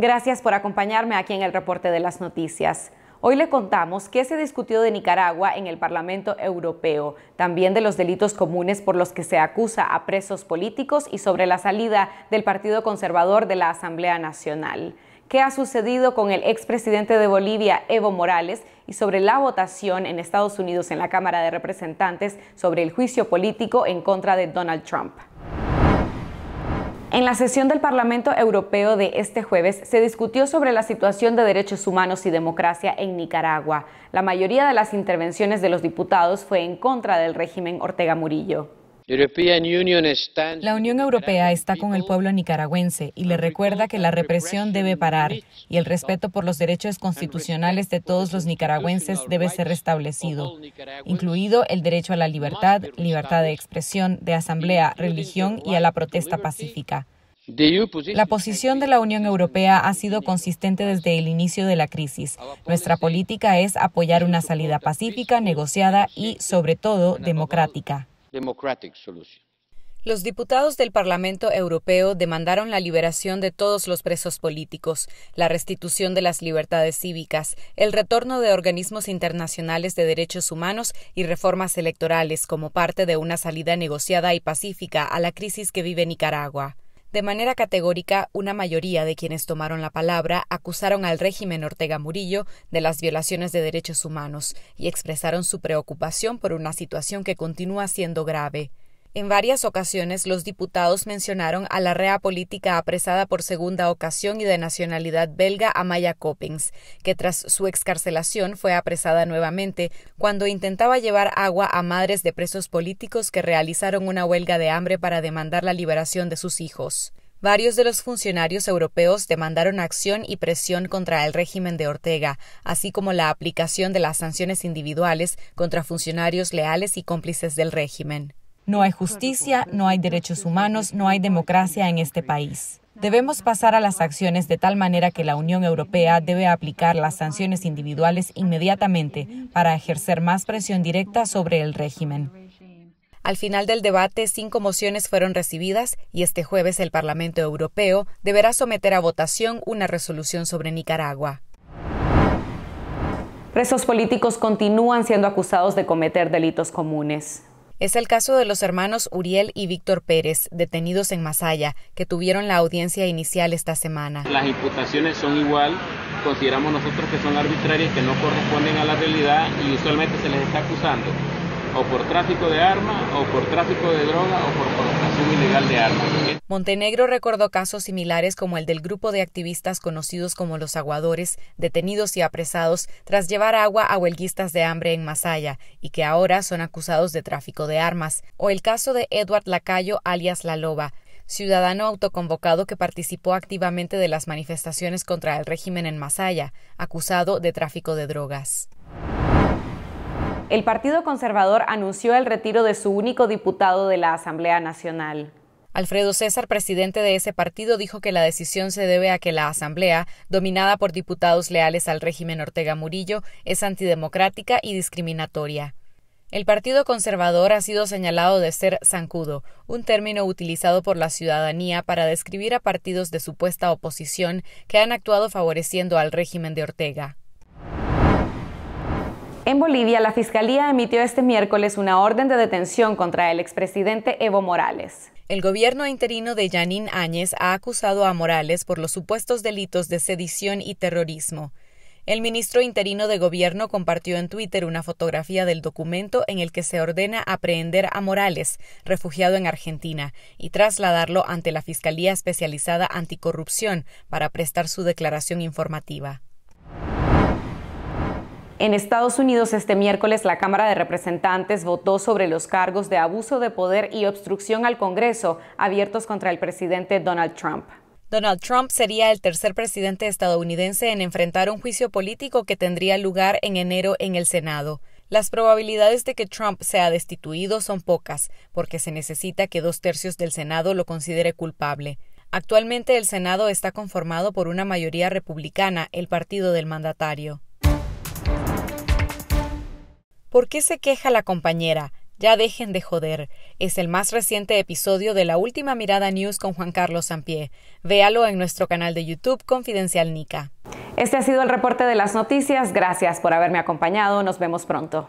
Gracias por acompañarme aquí en el reporte de las noticias. Hoy le contamos qué se discutió de Nicaragua en el Parlamento Europeo, también de los delitos comunes por los que se acusa a presos políticos y sobre la salida del Partido Conservador de la Asamblea Nacional. ¿Qué ha sucedido con el expresidente de Bolivia, Evo Morales, y sobre la votación en Estados Unidos en la Cámara de Representantes sobre el juicio político en contra de Donald Trump? En la sesión del Parlamento Europeo de este jueves se discutió sobre la situación de derechos humanos y democracia en Nicaragua. La mayoría de las intervenciones de los diputados fue en contra del régimen Ortega Murillo. La Unión Europea está con el pueblo nicaragüense y le recuerda que la represión debe parar y el respeto por los derechos constitucionales de todos los nicaragüenses debe ser restablecido, incluido el derecho a la libertad, libertad de expresión, de asamblea, religión y a la protesta pacífica. La posición de la Unión Europea ha sido consistente desde el inicio de la crisis. Nuestra política es apoyar una salida pacífica, negociada y, sobre todo, democrática. Los diputados del Parlamento Europeo demandaron la liberación de todos los presos políticos, la restitución de las libertades cívicas, el retorno de organismos internacionales de derechos humanos y reformas electorales como parte de una salida negociada y pacífica a la crisis que vive Nicaragua. De manera categórica, una mayoría de quienes tomaron la palabra acusaron al régimen Ortega Murillo de las violaciones de derechos humanos y expresaron su preocupación por una situación que continúa siendo grave. En varias ocasiones los diputados mencionaron a la rea política apresada por segunda ocasión y de nacionalidad belga Amaya Coppens, que tras su excarcelación fue apresada nuevamente cuando intentaba llevar agua a madres de presos políticos que realizaron una huelga de hambre para demandar la liberación de sus hijos. Varios de los funcionarios europeos demandaron acción y presión contra el régimen de Ortega, así como la aplicación de las sanciones individuales contra funcionarios leales y cómplices del régimen. No hay justicia, no hay derechos humanos, no hay democracia en este país. Debemos pasar a las acciones de tal manera que la Unión Europea debe aplicar las sanciones individuales inmediatamente para ejercer más presión directa sobre el régimen. Al final del debate, cinco mociones fueron recibidas y este jueves el Parlamento Europeo deberá someter a votación una resolución sobre Nicaragua. Presos políticos continúan siendo acusados de cometer delitos comunes. Es el caso de los hermanos Uriel y Víctor Pérez, detenidos en Masaya, que tuvieron la audiencia inicial esta semana. Las imputaciones son igual, consideramos nosotros que son arbitrarias, que no corresponden a la realidad y usualmente se les está acusando o por tráfico de armas, o por tráfico de droga, o por portación ilegal de armas. Montenegro recordó casos similares como el del grupo de activistas conocidos como los aguadores, detenidos y apresados tras llevar agua a huelguistas de hambre en Masaya, y que ahora son acusados de tráfico de armas, o el caso de Edward Lacayo, alias La Loba, ciudadano autoconvocado que participó activamente de las manifestaciones contra el régimen en Masaya, acusado de tráfico de drogas el Partido Conservador anunció el retiro de su único diputado de la Asamblea Nacional. Alfredo César, presidente de ese partido, dijo que la decisión se debe a que la Asamblea, dominada por diputados leales al régimen Ortega Murillo, es antidemocrática y discriminatoria. El Partido Conservador ha sido señalado de ser zancudo, un término utilizado por la ciudadanía para describir a partidos de supuesta oposición que han actuado favoreciendo al régimen de Ortega. En Bolivia, la Fiscalía emitió este miércoles una orden de detención contra el expresidente Evo Morales. El gobierno interino de Yanín Áñez ha acusado a Morales por los supuestos delitos de sedición y terrorismo. El ministro interino de Gobierno compartió en Twitter una fotografía del documento en el que se ordena aprehender a Morales, refugiado en Argentina, y trasladarlo ante la Fiscalía Especializada Anticorrupción para prestar su declaración informativa. En Estados Unidos este miércoles la Cámara de Representantes votó sobre los cargos de abuso de poder y obstrucción al Congreso abiertos contra el presidente Donald Trump. Donald Trump sería el tercer presidente estadounidense en enfrentar un juicio político que tendría lugar en enero en el Senado. Las probabilidades de que Trump sea destituido son pocas, porque se necesita que dos tercios del Senado lo considere culpable. Actualmente el Senado está conformado por una mayoría republicana, el partido del mandatario. ¿Por qué se queja la compañera? Ya dejen de joder. Es el más reciente episodio de la última mirada news con Juan Carlos Sampié. Véalo en nuestro canal de YouTube Confidencial Nica. Este ha sido el reporte de las noticias. Gracias por haberme acompañado. Nos vemos pronto.